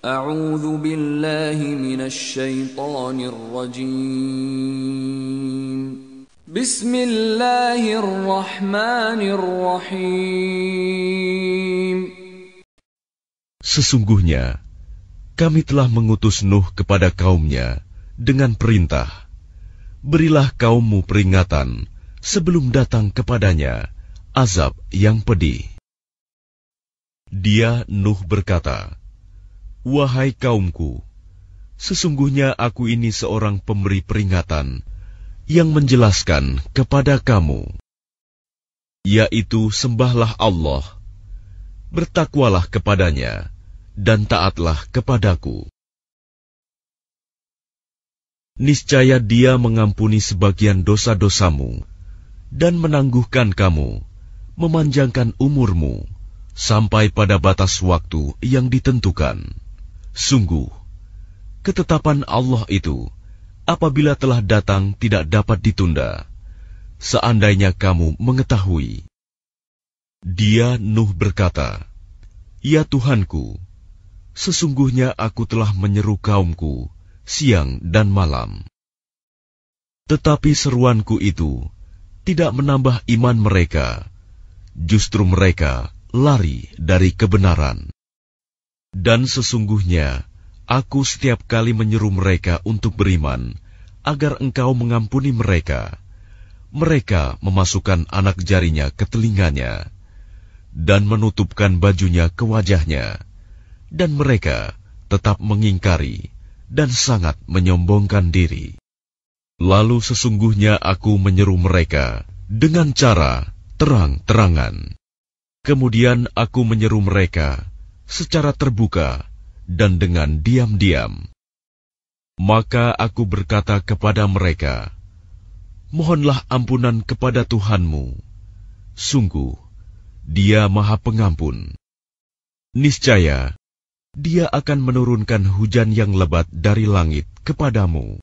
أعوذ بالله من الشيطان الرجيم بسم Sesungguhnya kami telah mengutus Nuh kepada kaumnya dengan perintah Berilah kaummu peringatan sebelum datang kepadanya azab yang pedih Dia Nuh berkata Wahai kaumku, sesungguhnya aku ini seorang pemberi peringatan yang menjelaskan kepada kamu, yaitu sembahlah Allah, bertakwalah kepadanya, dan taatlah kepadaku. Niscaya Dia mengampuni sebagian dosa-dosamu dan menangguhkan kamu, memanjangkan umurmu sampai pada batas waktu yang ditentukan. Sungguh, ketetapan Allah itu apabila telah datang tidak dapat ditunda. Seandainya kamu mengetahui. Dia Nuh berkata, Ya Tuhanku, sesungguhnya aku telah menyeru kaumku siang dan malam. Tetapi seruanku itu tidak menambah iman mereka, justru mereka lari dari kebenaran. Dan sesungguhnya, aku setiap kali menyeru mereka untuk beriman, agar engkau mengampuni mereka. Mereka memasukkan anak jarinya ke telinganya, dan menutupkan bajunya ke wajahnya. Dan mereka tetap mengingkari, dan sangat menyombongkan diri. Lalu sesungguhnya aku menyeru mereka dengan cara terang-terangan. Kemudian aku menyeru mereka secara terbuka dan dengan diam-diam. Maka aku berkata kepada mereka, Mohonlah ampunan kepada Tuhanmu. Sungguh, Dia Maha Pengampun. Niscaya, Dia akan menurunkan hujan yang lebat dari langit kepadamu,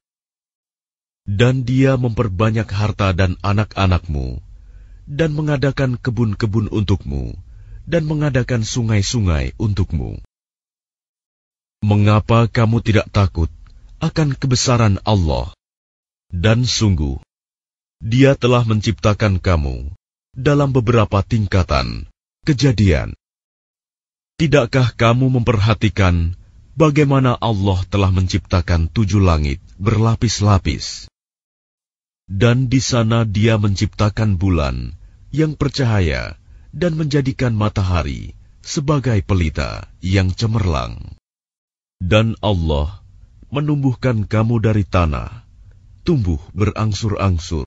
dan Dia memperbanyak harta dan anak-anakmu, dan mengadakan kebun-kebun untukmu dan mengadakan sungai-sungai untukmu. Mengapa kamu tidak takut akan kebesaran Allah? Dan sungguh, Dia telah menciptakan kamu dalam beberapa tingkatan kejadian. Tidakkah kamu memperhatikan bagaimana Allah telah menciptakan tujuh langit berlapis-lapis? Dan di sana Dia menciptakan bulan yang percaya dan menjadikan matahari sebagai pelita yang cemerlang. Dan Allah menumbuhkan kamu dari tanah, tumbuh berangsur-angsur.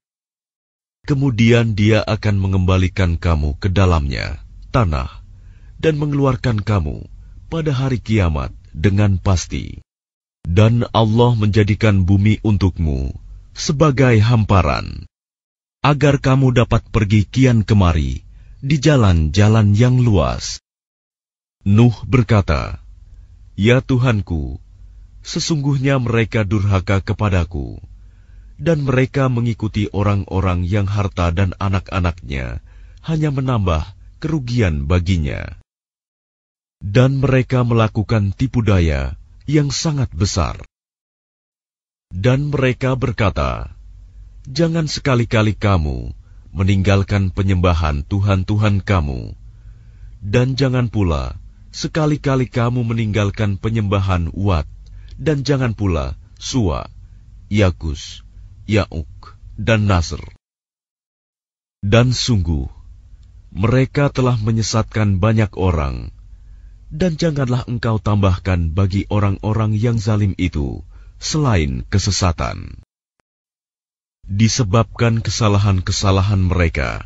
Kemudian dia akan mengembalikan kamu ke dalamnya, tanah, dan mengeluarkan kamu pada hari kiamat dengan pasti. Dan Allah menjadikan bumi untukmu sebagai hamparan, agar kamu dapat pergi kian kemari di jalan-jalan yang luas. Nuh berkata, Ya Tuhanku, sesungguhnya mereka durhaka kepadaku, dan mereka mengikuti orang-orang yang harta dan anak-anaknya hanya menambah kerugian baginya. Dan mereka melakukan tipu daya yang sangat besar. Dan mereka berkata, Jangan sekali-kali kamu meninggalkan penyembahan tuhan-tuhan kamu, dan jangan pula sekali-kali kamu meninggalkan penyembahan Wat, dan jangan pula Suwa, Yakus, Yauk, dan Nasr. Dan sungguh, mereka telah menyesatkan banyak orang, dan janganlah engkau tambahkan bagi orang-orang yang zalim itu selain kesesatan disebabkan kesalahan-kesalahan mereka.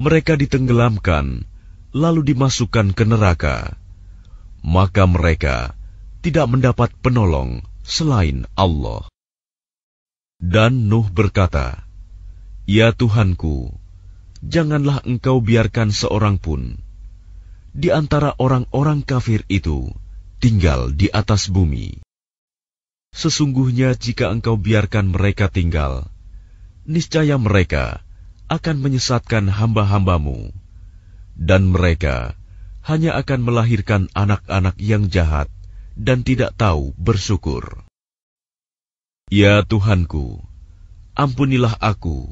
Mereka ditenggelamkan, lalu dimasukkan ke neraka. Maka mereka tidak mendapat penolong selain Allah. Dan Nuh berkata, Ya Tuhanku, janganlah engkau biarkan seorang pun di antara orang-orang kafir itu tinggal di atas bumi. Sesungguhnya jika engkau biarkan mereka tinggal, niscaya mereka akan menyesatkan hamba-hambamu, dan mereka hanya akan melahirkan anak-anak yang jahat dan tidak tahu bersyukur. Ya Tuhanku, ampunilah aku,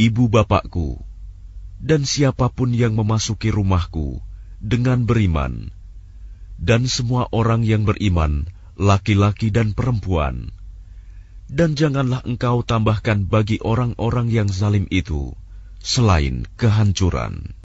ibu bapakku, dan siapapun yang memasuki rumahku dengan beriman, dan semua orang yang beriman, laki-laki dan perempuan dan janganlah engkau tambahkan bagi orang-orang yang zalim itu selain kehancuran.